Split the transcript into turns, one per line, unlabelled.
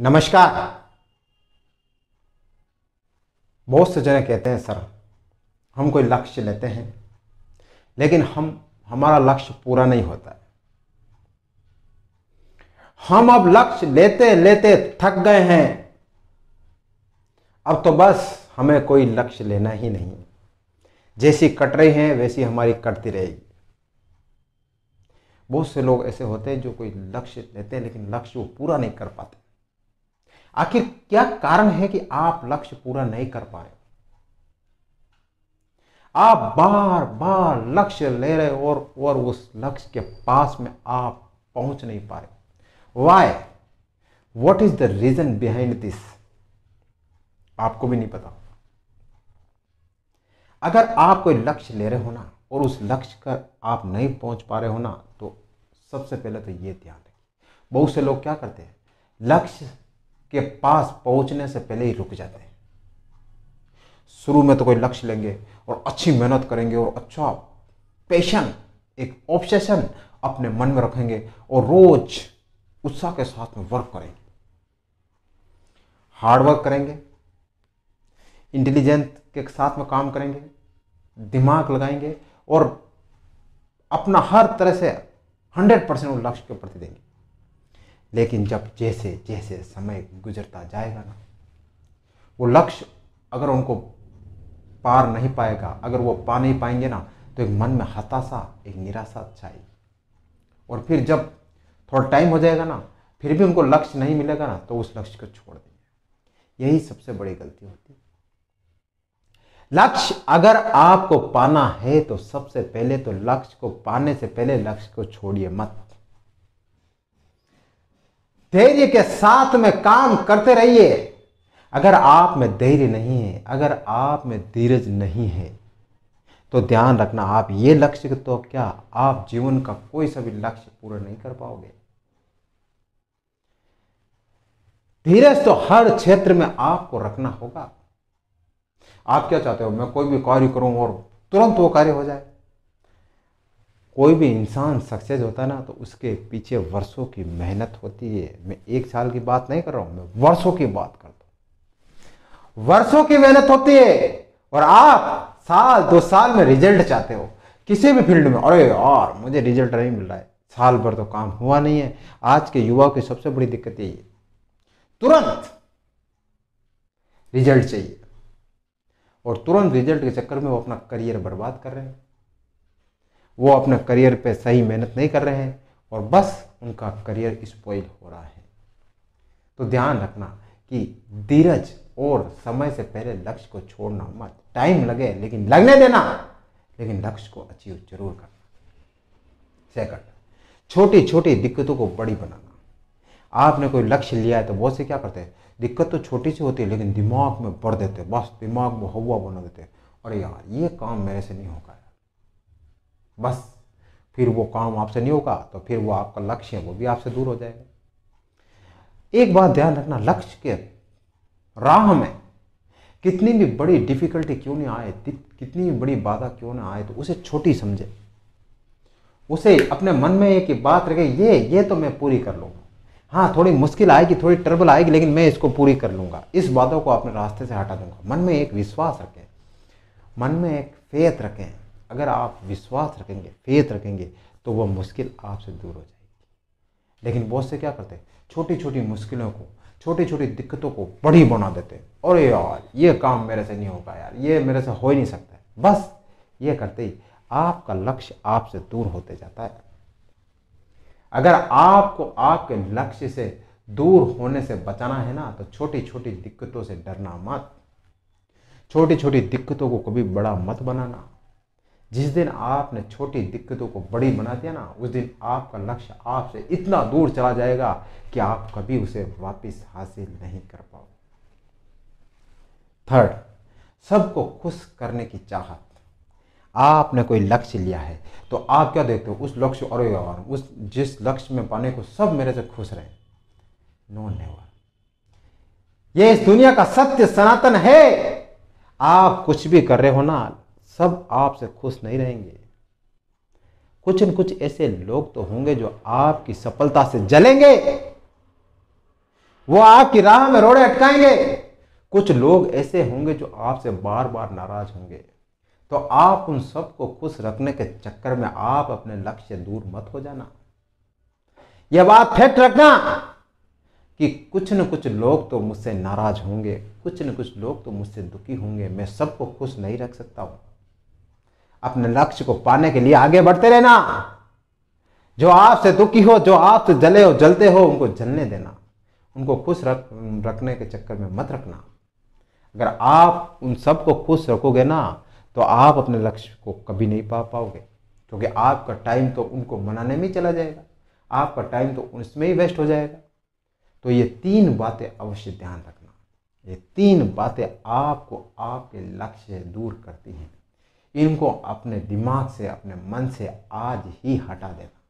नमस्कार बहुत से जने कहते हैं सर हम कोई लक्ष्य लेते हैं लेकिन हम हमारा लक्ष्य पूरा नहीं होता है हम अब लक्ष्य लेते लेते थक गए हैं अब तो बस हमें कोई लक्ष्य लेना ही नहीं जैसी कट रही हैं वैसी हमारी कटती रहेगी बहुत से लोग ऐसे होते हैं जो कोई लक्ष्य लेते हैं लेकिन लक्ष्य वो पूरा नहीं कर पाते आखिर क्या कारण है कि आप लक्ष्य पूरा नहीं कर पा रहे आप बार बार लक्ष्य ले रहे और, और उस लक्ष्य के पास में आप पहुंच नहीं पा रहे why what is the reason behind this आपको भी नहीं पता अगर आप कोई लक्ष्य ले रहे हो ना और उस लक्ष्य कर आप नहीं पहुंच पा रहे हो ना तो सबसे पहले तो ये ध्यान रखिए बहुत से लोग क्या करते हैं लक्ष्य के पास पहुंचने से पहले ही रुक जाते हैं शुरू में तो कोई लक्ष्य लेंगे और अच्छी मेहनत करेंगे और अच्छा पैशन एक ऑब्सेशन अपने मन में रखेंगे और रोज उत्साह के साथ में वर्क करेंगे हार्डवर्क करेंगे इंटेलिजेंट के साथ में काम करेंगे दिमाग लगाएंगे और अपना हर तरह से हंड्रेड परसेंट लक्ष्य के प्रति देंगे लेकिन जब जैसे जैसे समय गुजरता जाएगा ना वो लक्ष्य अगर उनको पार नहीं पाएगा अगर वो पा नहीं पाएंगे ना तो एक मन में हताशा एक निराशा छाएगी और फिर जब थोड़ा टाइम हो जाएगा ना फिर भी उनको लक्ष्य नहीं मिलेगा ना तो उस लक्ष्य को छोड़ देंगे यही सबसे बड़ी गलती होती है लक्ष्य अगर आपको पाना है तो सबसे पहले तो लक्ष्य को पाने से पहले लक्ष्य को छोड़िए मत धैर्य के साथ में काम करते रहिए अगर आप में धैर्य नहीं है अगर आप में धीरज नहीं है तो ध्यान रखना आप ये लक्ष्य तो क्या आप जीवन का कोई सा भी लक्ष्य पूरा नहीं कर पाओगे धीरज तो हर क्षेत्र में आपको रखना होगा आप क्या चाहते हो मैं कोई भी कार्य करूं और तुरंत वो कार्य हो जाए कोई भी इंसान सक्सेस होता है ना तो उसके पीछे वर्षों की मेहनत होती है मैं एक साल की बात नहीं कर रहा हूं मैं वर्षों की बात करता हूं वर्षों की मेहनत होती है और आप साल दो साल में रिजल्ट चाहते हो किसी भी फील्ड में अरे यार मुझे रिजल्ट नहीं मिल रहा है साल भर तो काम हुआ नहीं है आज के युवा की सबसे बड़ी दिक्कत यही है तुरंत रिजल्ट चाहिए और तुरंत रिजल्ट के चक्कर में वो अपना करियर बर्बाद कर रहे हैं वो अपना करियर पे सही मेहनत नहीं कर रहे हैं और बस उनका करियर स्पॉइल हो रहा है तो ध्यान रखना कि धीरज और समय से पहले लक्ष्य को छोड़ना मत टाइम लगे लेकिन लगने देना लेकिन लक्ष्य को अचीव जरूर करना सेकंड छोटी छोटी दिक्कतों को बड़ी बनाना आपने कोई लक्ष्य लिया है तो बहुत से क्या करते हैं दिक्कत तो छोटी सी होती है लेकिन दिमाग में बढ़ देते बस दिमाग में हवा बना देते और यार ये काम मेरे से नहीं होगा बस फिर वो काम आपसे नहीं होगा तो फिर वो आपका लक्ष्य है वो भी आपसे दूर हो जाएगा एक बात ध्यान रखना लक्ष्य के राह में कितनी भी बड़ी डिफिकल्टी क्यों नहीं आए कितनी भी बड़ी बाधा क्यों ना आए तो उसे छोटी समझे उसे अपने मन में एक बात रखे ये ये तो मैं पूरी कर लूँगा हाँ थोड़ी मुश्किल आएगी थोड़ी ट्रबल आएगी लेकिन मैं इसको पूरी कर लूँगा इस बातों को अपने रास्ते से हटा दूंगा मन में एक विश्वास रखें मन में एक फेत रखें अगर आप विश्वास रखेंगे फेत रखेंगे तो वह मुश्किल आपसे दूर हो जाएगी लेकिन बहुत से क्या करते हैं छोटी छोटी मुश्किलों को छोटी छोटी दिक्कतों को बड़ी बना देते हैं और यार ये काम मेरे से नहीं होगा यार ये मेरे से हो ही नहीं सकता बस ये करते ही आपका लक्ष्य आपसे दूर होते जाता है अगर आपको आपके लक्ष्य से दूर होने से बचाना है ना तो छोटी छोटी दिक्कतों से डरना मत छोटी छोटी दिक्कतों को कभी बड़ा मत बनाना जिस दिन आपने छोटी दिक्कतों को बड़ी बना दिया ना उस दिन आपका लक्ष्य आपसे इतना दूर चला जाएगा कि आप कभी उसे वापस हासिल नहीं कर पाओ थर्ड सबको खुश करने की चाहत आपने कोई लक्ष्य लिया है तो आप क्या देखते हो उस लक्ष्य और उस जिस लक्ष्य में पाने को सब मेरे से खुश रहे नो नेवर ये इस दुनिया का सत्य सनातन है आप कुछ भी कर रहे हो ना सब आपसे खुश नहीं रहेंगे कुछ न कुछ ऐसे लोग तो होंगे जो आपकी सफलता से जलेंगे वो आपकी राह में रोड़े अटकाएंगे कुछ लोग ऐसे होंगे जो आपसे बार बार नाराज होंगे तो आप उन सबको खुश रखने के चक्कर में आप अपने लक्ष्य दूर मत हो जाना यह बात फिट रखना कि कुछ न कुछ लोग तो मुझसे नाराज होंगे कुछ न कुछ लोग तो मुझसे दुखी होंगे मैं सबको खुश नहीं रख सकता हूं अपने लक्ष्य को पाने के लिए आगे बढ़ते रहना जो आपसे दुखी हो जो आपसे जले हो जलते हो उनको जलने देना उनको खुश रख रखने के चक्कर में मत रखना अगर आप उन सबको खुश रखोगे ना तो आप अपने लक्ष्य को कभी नहीं पा पाओगे क्योंकि आपका टाइम तो उनको मनाने में चला जाएगा आपका टाइम तो उसमें ही वेस्ट हो जाएगा तो ये तीन बातें अवश्य ध्यान रखना ये तीन बातें आपको आपके लक्ष्य से दूर करती हैं इनको अपने दिमाग से अपने मन से आज ही हटा देना